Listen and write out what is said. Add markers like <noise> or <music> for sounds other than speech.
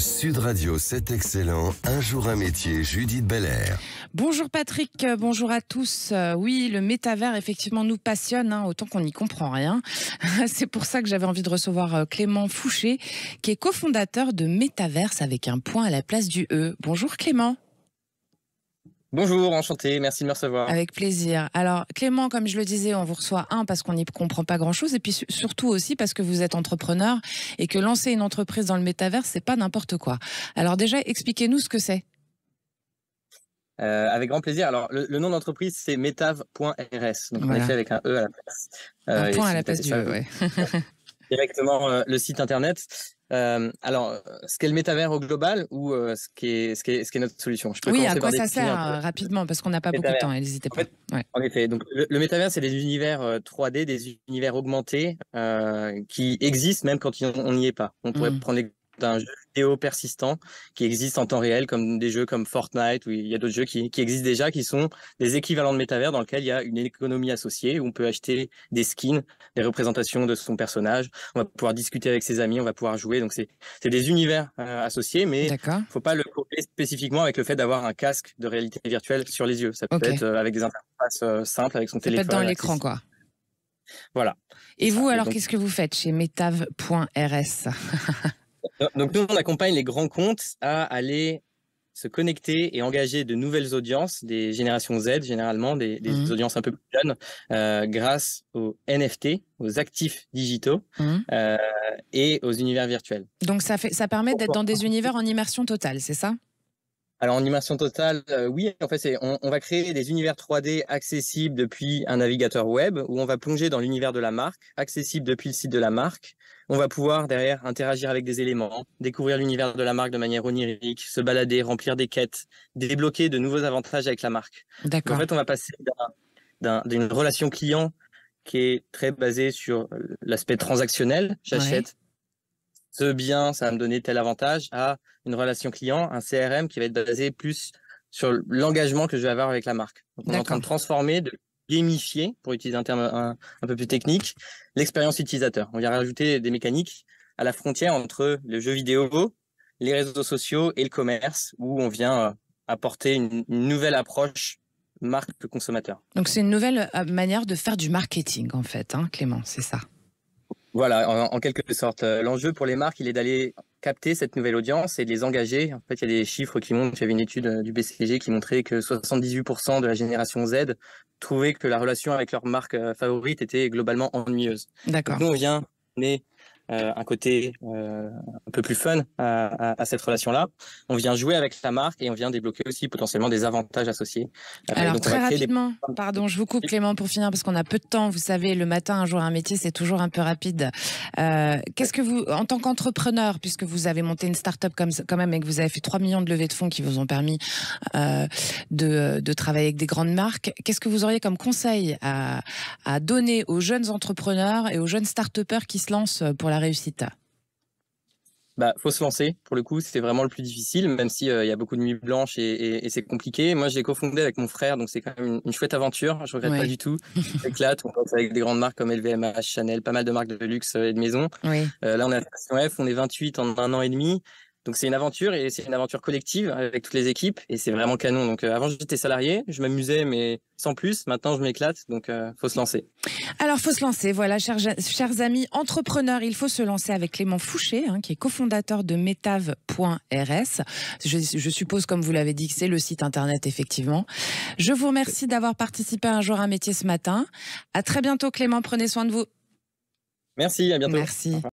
Sud Radio, c'est excellent. Un jour un métier, Judith Belair. Bonjour Patrick, euh, bonjour à tous. Euh, oui, le métavers effectivement nous passionne, hein, autant qu'on n'y comprend rien. <laughs> c'est pour ça que j'avais envie de recevoir euh, Clément Fouché, qui est cofondateur de Métaverse avec un point à la place du E. Bonjour Clément. Bonjour, enchanté, merci de me recevoir. Avec plaisir. Alors Clément, comme je le disais, on vous reçoit un parce qu'on n'y comprend pas grand-chose et puis surtout aussi parce que vous êtes entrepreneur et que lancer une entreprise dans le métavers, c'est pas n'importe quoi. Alors déjà, expliquez-nous ce que c'est. Euh, avec grand plaisir. Alors, le, nom d'entreprise, c'est metav.rs. Donc, on est avec un E à la place. Euh, un point à la place du E, <laughs> directement euh, le site internet. Euh, alors, ce qu'est le métavers au global ou euh, ce qu'est est, notre solution Je Oui, à quoi ça sert rapidement Parce qu'on n'a pas beaucoup de temps, hein, n'hésitez pas. En, effet, donc, le, métavers, c'est des univers 3D, des univers augmentés qui existent même quand on n'y est pas. On pourrait mmh. prendre prendre un jeu vidéo persistant qui existe en temps réel, comme des jeux comme Fortnite, où il y a d'autres jeux qui, existent déjà, qui sont des équivalents de métavers dans lesquels il y a une économie associée, où on peut acheter des skins, des représentations de son personnage, on va pouvoir discuter avec ses amis, on va pouvoir jouer. Donc c'est des univers euh, associés, mais il ne faut pas le copier spécifiquement avec le fait d'avoir un casque de réalité virtuelle sur les yeux. Ça peut être euh, avec des interfaces euh, simples, avec son Ça téléphone. Peut être dans l'écran, quoi. Voilà. Et vous, alors, qu'est-ce que vous faites chez metav.rs euh, donc nous, on accompagne les grands comptes à aller se connecter et engager de nouvelles audiences, des générations Z généralement, des, mhm. audiences un peu plus jeunes, euh, grâce aux NFT, aux actifs digitaux mhm. euh, et aux univers virtuels. Donc ça, fait, ça permet d'être dans des univers en immersion totale, c'est ça alors en immersion totale, euh, oui, en fait, on, va créer des univers 3D accessibles depuis un navigateur web où on va plonger dans l'univers de la marque, accessible depuis le site de la marque. On va pouvoir derrière interagir avec des éléments, découvrir l'univers de la marque de manière onirique, se balader, remplir des quêtes, débloquer de nouveaux avantages avec la marque. D'accord. En fait, on va passer d'une relation client qui est très basée sur euh, l'aspect transactionnel. J'achète, ce bien, ça va me donner tel avantage à une relation client, un CRM qui va être basé plus sur l'engagement que je vais avoir avec la marque. Donc, on est en train de transformer, de gamifier, pour utiliser un terme un, peu plus technique, l'expérience utilisateur. On vient rajouter des mécaniques à la frontière entre le jeu vidéo, les réseaux sociaux et le commerce, où on vient euh, apporter une, nouvelle approche marque consommateur. Donc c'est une nouvelle euh, manière de faire du marketing, en fait, hein, Clément, c'est ça voilà, en, quelque sorte. Euh, l'enjeu pour les marques, il est d'aller capter cette nouvelle audience et de les engager. En fait, il y a des chiffres qui montrent, j'avais une étude euh, du BCG qui montrait que 78% de la génération Z trouvait que la relation avec leur marque euh, favorite était globalement ennuyeuse. D'accord. on vient, euh, un côté euh, un peu plus fun à, cette relation-là. On vient jouer avec la marque et on vient débloquer aussi potentiellement des avantages associés. Euh, Alors très rapidement, pardon, je vous coupe Clément pour finir parce qu'on a peu de temps. Vous savez, le matin, un jour, un métier, c'est toujours un peu rapide. Qu'est-ce que vous, en tant qu'entrepreneur, puisque vous avez monté une start-up comme quand même et que vous avez fait 3 millions de levées de fonds qui vous ont permis de, de, travailler avec des grandes marques, qu'est-ce que vous auriez comme conseil à, à donner aux jeunes entrepreneurs et aux jeunes start qui se lancent pour la réussite bah, faut se lancer. Pour le coup, c'était vraiment le plus difficile, même s'il euh, y a beaucoup de nuits blanches et, c'est compliqué. Moi, j'ai cofondé avec mon frère, donc c'est quand même une, chouette aventure. Je regrette pas du tout. Éclate. On avec des grandes marques comme LVMH, Chanel, pas mal de marques de luxe euh, et de maison. Euh, là, on est à F. On est 28 en un an et demi. Donc c'est une aventure et c'est une aventure collective avec toutes les équipes et c'est vraiment canon. Donc euh, avant j'étais salarié, je m'amusais mais sans plus. Maintenant je m'éclate donc il euh, faut se lancer. Alors faut se lancer. Voilà chers, amis entrepreneurs, il faut se lancer avec Clément Fouché hein, qui est cofondateur de metav.rs. Je, je, suppose comme vous l'avez dit que c'est le site internet effectivement. Je vous remercie d'avoir participé à un jour à un métier ce matin. À très bientôt Clément, prenez soin de vous. Merci, à bientôt. Merci.